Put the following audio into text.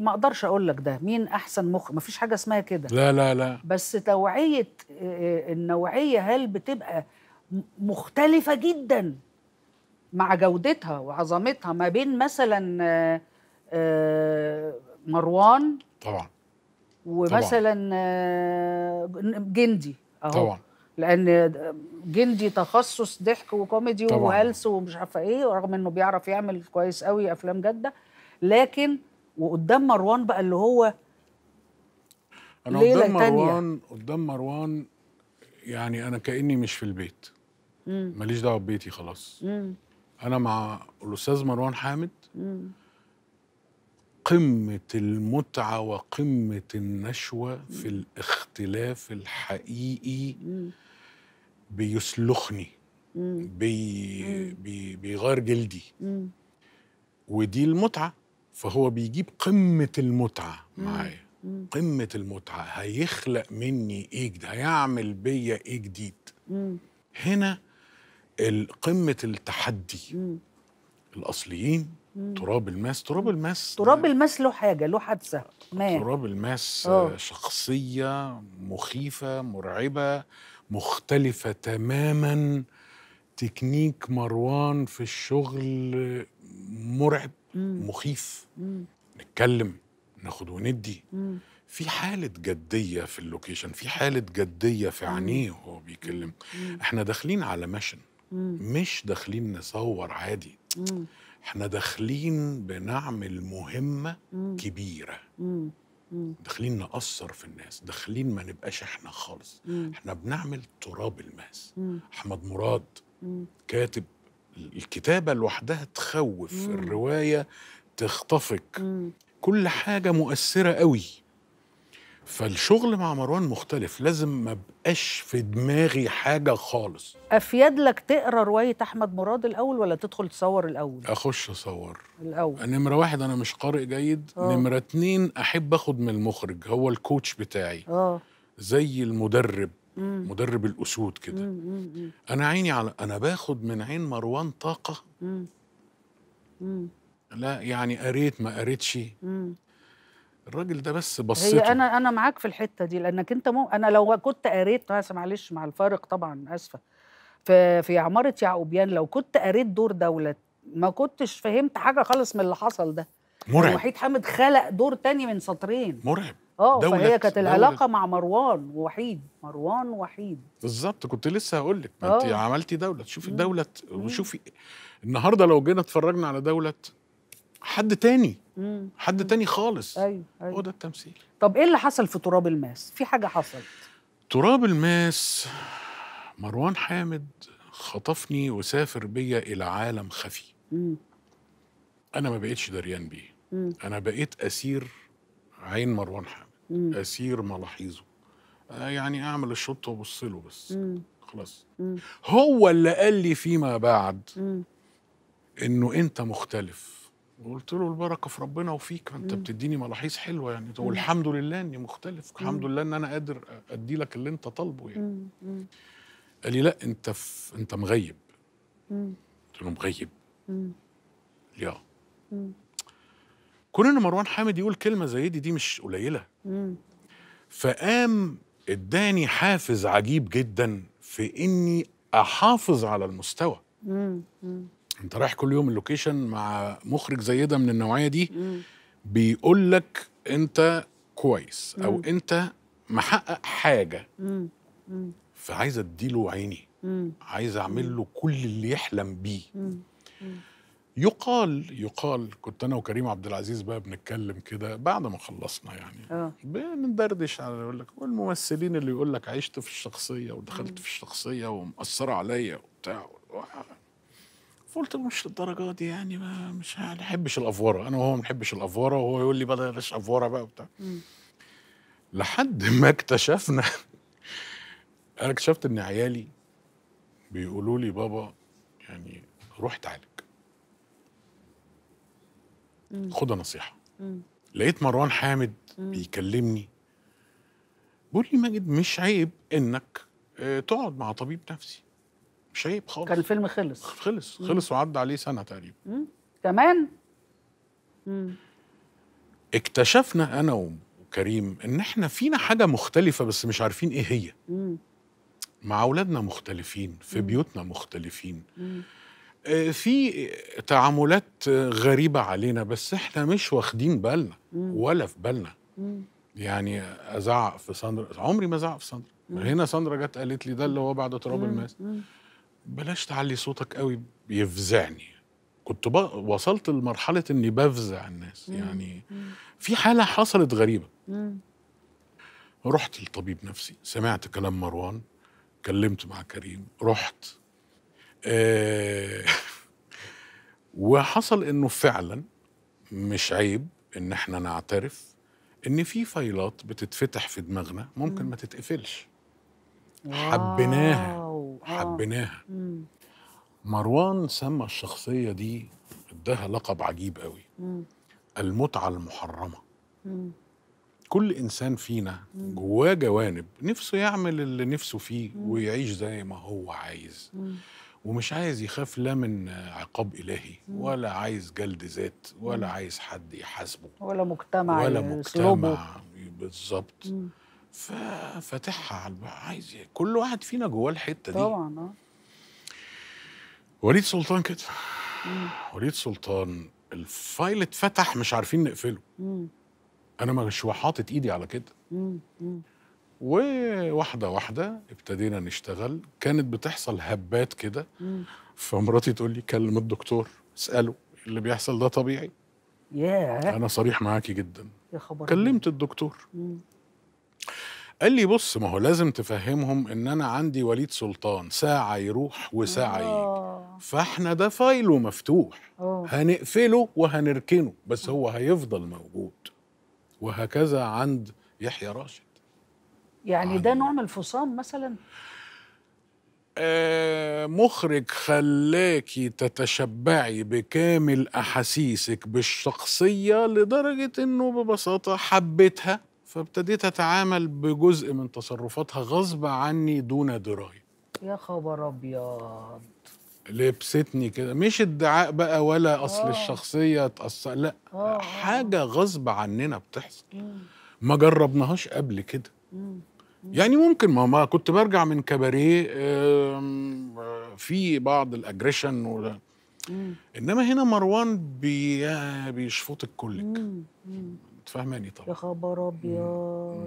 ما اقدرش اقول لك ده مين احسن مخ ما فيش حاجه اسمها كده لا لا لا بس توعيه آه، النوعيه هل بتبقى مختلفه جدا مع جودتها وعظمتها ما بين مثلا آه، آه، مروان طبعا ومثلا جندي اهو طبعا لان جندي تخصص ضحك وكوميدي وهلس ومش عارفه ايه رغم انه بيعرف يعمل كويس قوي افلام جده لكن وقدام مروان بقى اللي هو انا ليلة قدام مروان قدام مروان يعني انا كاني مش في البيت ماليش دعوه ببيتي خلاص مم. انا مع الاستاذ مروان حامد مم. قمه المتعه وقمه النشوه مم. في الاختلاف الحقيقي مم. بيسلخني مم. بي... مم. بي... بيغير جلدي مم. ودي المتعه فهو بيجيب قمة المتعة معايا قمة المتعة هيخلق مني ايه جديد هيعمل بيا ايه جديد هنا قمة التحدي الأصليين تراب الماس تراب الماس تراب الماس له حاجة له حادثة تراب الماس آه. شخصية مخيفة مرعبة مختلفة تماما تكنيك مروان في الشغل مرعب مخيف نتكلم ناخد وندي في حالة جدية في اللوكيشن في حالة جدية في عينيه وهو بيكلم مم. احنا داخلين على مشن مم. مش داخلين نصور عادي مم. احنا داخلين بنعمل مهمة مم. كبيرة مم. داخلين نأثر في الناس داخلين ما نبقاش احنا خالص مم. احنا بنعمل تراب الماس مم. أحمد مراد مم. كاتب الكتابة لوحدها تخوف مم. الرواية تخطفك مم. كل حاجة مؤثرة قوي فالشغل مع مروان مختلف لازم ما بقاش في دماغي حاجة خالص أفيد لك تقرأ رواية أحمد مراد الأول ولا تدخل تصور الأول؟ أخش أصور الأول نمرة واحد أنا مش قارئ جيد أوه. نمرة اتنين أحب أخد من المخرج هو الكوتش بتاعي أوه. زي المدرب مم. مدرب الاسود كده انا عيني على انا باخد من عين مروان طاقه مم. مم. لا يعني قريت ما قريتش الراجل ده بس بصيت هي انا انا معاك في الحته دي لانك انت مو انا لو كنت قريت معلش مع الفارق طبعا اسفه في في عماره يعقوبيان لو كنت قريت دور دوله ما كنتش فهمت حاجه خالص من اللي حصل ده مرعب وحيد حامد خلق دور تاني من سطرين مرعب اه فهي كانت العلاقه مع مروان وحيد مروان وحيد بالظبط كنت لسه هقول لك ما انت آه. عملتي دوله شوفي دوله وشوفي النهارده لو جينا اتفرجنا على دوله حد تاني مم. حد مم. تاني خالص ايوه ايوه هو ده التمثيل طب ايه اللي حصل في تراب الماس في حاجه حصلت تراب الماس مروان حامد خطفني وسافر بيا الى عالم خفي مم. انا ما بقيتش دريان بيه انا بقيت اسير عين مروان حامد اسير ملاحظه آه، يعني اعمل الشط وابص له بس مم. خلاص مم. هو اللي قال لي فيما بعد مم. انه انت مختلف وقلت له البركه في ربنا وفيك انت بتديني ملاحظ حلوه يعني والحمد لله اني مختلف الحمد لله ان انا قادر ادي لك اللي انت طالبه يعني مم. قال لي لا انت ف... انت مغيب مم. قلت له مغيب يا كون ان مروان حامد يقول كلمه زي دي دي مش قليله فقام اداني حافز عجيب جدا في اني احافظ على المستوى مم. انت رايح كل يوم اللوكيشن مع مخرج زي ده من النوعيه دي بيقول لك انت كويس او مم. انت محقق حاجه مم. مم. فعايز اديله عيني مم. عايز اعمل له كل اللي يحلم بيه يقال يقال كنت انا وكريم عبد العزيز بقى بنتكلم كده بعد ما خلصنا يعني آه. بندردش على يقول لك والممثلين اللي يقول لك عشت في الشخصيه ودخلت في الشخصيه ومأثره عليا وبتاع فقلت مش للدرجه دي يعني ما مش ما بحبش الافوره انا وهو ما بنحبش الافوره وهو يقول لي بلاش افوره بقى وبتاع لحد ما اكتشفنا انا اكتشفت ان عيالي بيقولوا لي بابا يعني روح تعالج خدها نصيحه مم. لقيت مروان حامد مم. بيكلمني بيقول لي ماجد مش عيب انك آه، تقعد مع طبيب نفسي مش عيب خالص كان الفيلم خلص خلص مم. خلص وعدى عليه سنه تقريبا كمان اكتشفنا انا وكريم ان احنا فينا حاجه مختلفه بس مش عارفين ايه هي مم. مع اولادنا مختلفين في مم. بيوتنا مختلفين مم. آه، في تعاملات غريبة علينا بس احنا مش واخدين بالنا ولا في بالنا يعني ازعق في ساندرا عمري ما ازعق في ساندرا هنا ساندرا جت قالت لي ده اللي هو بعد تراب الماس بلاش تعلي صوتك قوي بيفزعني كنت وصلت لمرحلة اني بفزع الناس يعني في حالة حصلت غريبة رحت لطبيب نفسي سمعت كلام مروان كلمت مع كريم رحت آه، وحصل انه فعلا مش عيب ان احنا نعترف ان في فايلات بتتفتح في دماغنا ممكن ما تتقفلش حبيناها حبيناها مروان سمى الشخصيه دي اداها لقب عجيب قوي المتعه المحرمه كل انسان فينا جواه جوانب نفسه يعمل اللي نفسه فيه ويعيش زي ما هو عايز ومش عايز يخاف لا من عقاب إلهي ولا عايز جلد ذات ولا عايز حد يحاسبه ولا مجتمع ولا مجتمع بالظبط ففاتحها على عايز كل واحد فينا جواه الحتة دي طبعا اه وليد سلطان كده مم. وليد سلطان الفايل اتفتح مش عارفين نقفله مم. انا مش حاطط ايدي على كده مم. وواحده واحده ابتدينا نشتغل كانت بتحصل هبات كده فمراتي تقول لي كلم الدكتور اساله اللي بيحصل ده طبيعي ياه انا صريح معاكي جدا يا خبر كلمت الدكتور قال لي بص ما هو لازم تفهمهم ان انا عندي وليد سلطان ساعه يروح وساعه يجي فاحنا ده فايله مفتوح هنقفله وهنركنه بس هو هيفضل موجود وهكذا عند يحيى راشد يعني آه. ده نوع من الفصام مثلا آه مخرج خلاكي تتشبعي بكامل احاسيسك بالشخصيه لدرجه انه ببساطه حبيتها فابتديت اتعامل بجزء من تصرفاتها غصب عني دون درايه يا خبر ابيض لبستني كده مش ادعاء بقى ولا اصل أوه. الشخصيه تاثر لا أوه. آه. حاجه غصب عننا بتحصل ما جربناهاش قبل كده يعني ممكن ما, ما كنت برجع من كباريه في بعض الاجريشن و... انما هنا مروان بي بيشفطك كلك فاهماني طبعا يا خبر ابيض